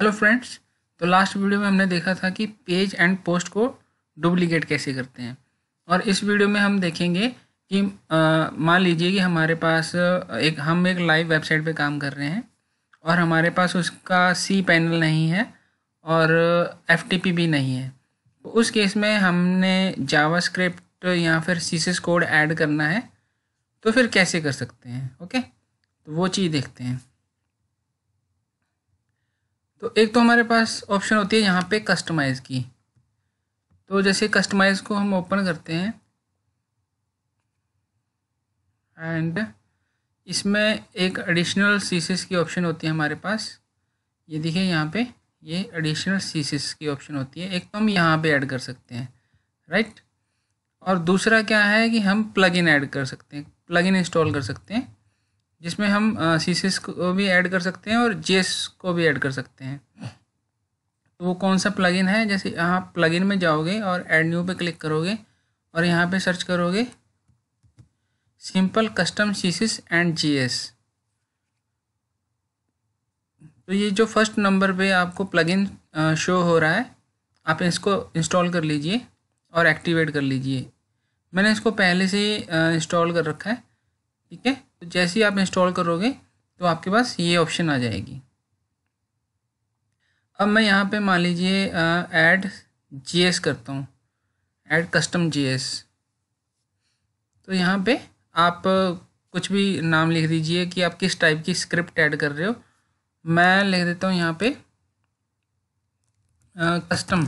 hello friends तो last video में हमने देखा था कि पेज एंड पोस्ट को डुप्लीकेट कैसे करते हैं और इस वीडियो में हम देखेंगे कि मान लीजिए कि हमारे पास एक हम एक लाइव वेबसाइट पे काम कर रहे हैं और हमारे पास उसका सी पैनल नहीं है और एफ भी नहीं है उस केस में हमने जावा स्क्रिप्ट या फिर सीसेस कोड ऐड करना है तो फिर कैसे कर सकते हैं ओके तो वो चीज़ देखते हैं तो एक तो हमारे पास ऑप्शन होती है यहाँ पे कस्टमाइज़ की तो जैसे कस्टमाइज़ को हम ओपन करते हैं एंड इसमें एक एडिशनल सीसीस की ऑप्शन होती है हमारे पास ये देखिए यहाँ पे ये एडिशनल सीसीस की ऑप्शन होती है एक तो हम यहाँ पे ऐड कर सकते हैं राइट और दूसरा क्या है कि हम प्लगइन ऐड कर सकते हैं प्लगइन इंस्टॉल कर सकते हैं जिसमें हम सीसेस को भी ऐड कर सकते हैं और जे को भी ऐड कर सकते हैं तो वो कौन सा प्लगइन है जैसे आप प्लगइन में जाओगे और ऐड न्यू पे क्लिक करोगे और यहाँ पे सर्च करोगे simple custom CSS and JS तो ये जो फर्स्ट नंबर पे आपको प्लगइन शो हो रहा है आप इसको इंस्टॉल कर लीजिए और एक्टिवेट कर लीजिए मैंने इसको पहले से ही इंस्टॉल कर रखा है ठीक है तो जैसे ही आप इंस्टॉल करोगे तो आपके पास ये ऑप्शन आ जाएगी अब मैं यहाँ पे मान लीजिए ऐड जीएस करता हूँ ऐड कस्टम जीएस तो यहाँ पे आप कुछ भी नाम लिख दीजिए कि आप किस टाइप की स्क्रिप्ट ऐड कर रहे हो मैं लिख देता हूँ यहाँ पे कस्टम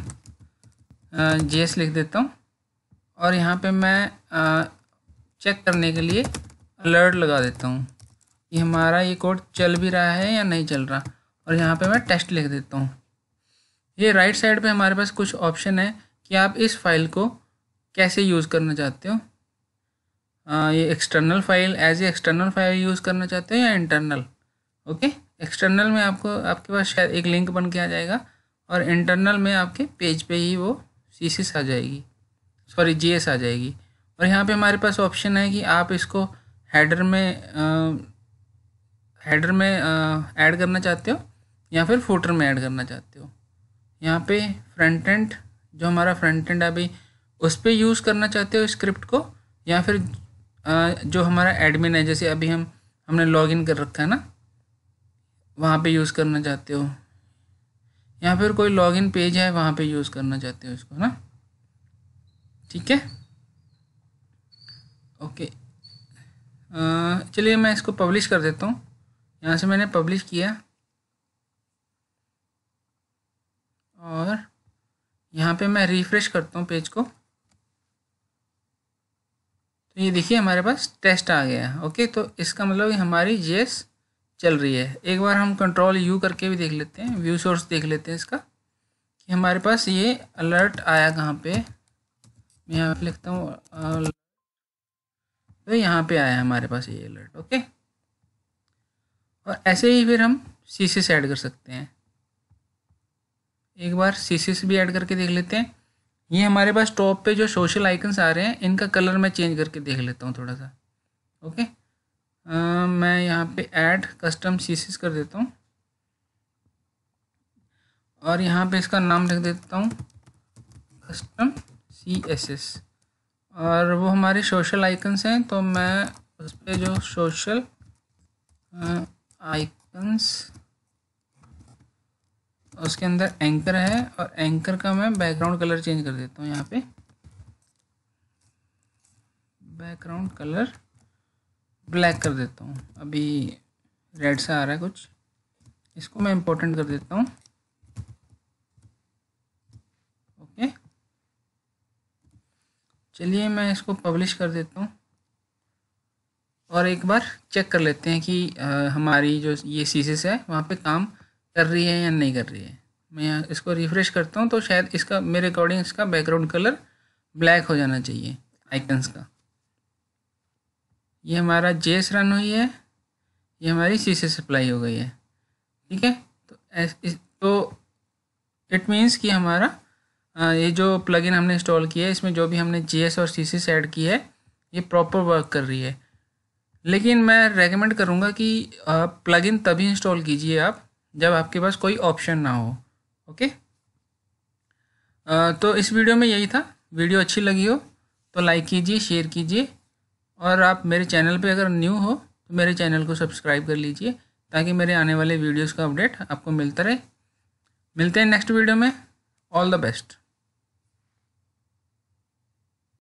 जीएस लिख देता हूँ और यहाँ पे मैं आ, चेक करने के लिए अलर्ट लगा देता हूँ कि हमारा ये कोड चल भी रहा है या नहीं चल रहा और यहाँ पे मैं टेस्ट लिख देता हूँ ये राइट साइड पे हमारे पास कुछ ऑप्शन है कि आप इस फाइल को कैसे यूज़ करना चाहते हो आ, ये external file as a external file use करना चाहते हो या इंटरनल ओके एक्सटर्नल में आपको आपके पास शायद एक लिंक बन के आ जाएगा और इंटरनल में आपके पेज पे ही वो सी आ जाएगी सॉरी जी आ जाएगी और यहाँ पे हमारे पास ऑप्शन है कि आप इसको हेडर में हेडर में ऐड करना चाहते हो या फिर फोटर में ऐड करना चाहते हो यहाँ पे फ्रंट एंड जो हमारा फ्रंट एंड अभी उस पर यूज़ करना चाहते हो स्क्रिप्ट को या फिर आ, जो हमारा एडमिन है जैसे अभी हम हमने लॉग कर रखा है ना वहाँ पे यूज़ करना चाहते हो या फिर कोई लॉगिन पेज है वहाँ पे यूज़ करना चाहते हो इसको ना ठीक है चलिए मैं इसको पब्लिश कर देता हूँ यहाँ से मैंने पब्लिश किया और यहाँ पे मैं रिफ़्रेश करता हूँ पेज को तो ये देखिए हमारे पास टेस्ट आ गया है ओके तो इसका मतलब हमारी जे चल रही है एक बार हम कंट्रोल यू करके भी देख लेते हैं व्यू सोर्स देख लेते हैं इसका कि हमारे पास ये अलर्ट आया कहाँ पे मैं यहाँ लिखता हूँ तो यहाँ पे आया हमारे पास ये अलर्ट ओके और ऐसे ही फिर हम सी सी ऐड कर सकते हैं एक बार सी सी भी ऐड करके देख लेते हैं ये हमारे पास टॉप पे जो सोशल आइकन्स आ रहे हैं इनका कलर मैं चेंज करके देख लेता हूँ थोड़ा सा ओके आ, मैं यहाँ पे ऐड कस्टम सी कर देता हूँ और यहाँ पे इसका नाम लिख देता हूँ कस्टम सी एस एस और वो हमारे सोशल आइकन्स हैं तो मैं उस पर जो सोशल आइकन्स उसके अंदर एंकर है और एंकर का मैं बैकग्राउंड कलर चेंज कर देता हूँ यहाँ पे बैकग्राउंड कलर ब्लैक कर देता हूँ अभी रेड सा आ रहा है कुछ इसको मैं इम्पोर्टेंट कर देता हूँ चलिए मैं इसको पब्लिश कर देता हूँ और एक बार चेक कर लेते हैं कि आ, हमारी जो ये सीसेस है वहाँ पे काम कर रही है या नहीं कर रही है मैं यहाँ इसको रिफ़्रेश करता हूँ तो शायद इसका मेरे अकॉर्डिंग इसका बैकग्राउंड कलर ब्लैक हो जाना चाहिए आइकन्स का ये हमारा जेस रन हुई है ये हमारी सी सप्लाई हो गई है ठीक है तो इट मीन्स तो कि हमारा ये जो प्लगइन हमने इंस्टॉल किया है इसमें जो भी हमने जी और सी सी ऐड की है ये प्रॉपर वर्क कर रही है लेकिन मैं रेकमेंड करूँगा कि प्लगइन तभी इंस्टॉल कीजिए आप जब आपके पास कोई ऑप्शन ना हो ओके तो इस वीडियो में यही था वीडियो अच्छी लगी हो तो लाइक कीजिए शेयर कीजिए और आप मेरे चैनल पे अगर न्यू हो तो मेरे चैनल को सब्सक्राइब कर लीजिए ताकि मेरे आने वाले वीडियोस का अपडेट आपको मिलता रहे मिलते हैं नेक्स्ट वीडियो में ऑल द बेस्ट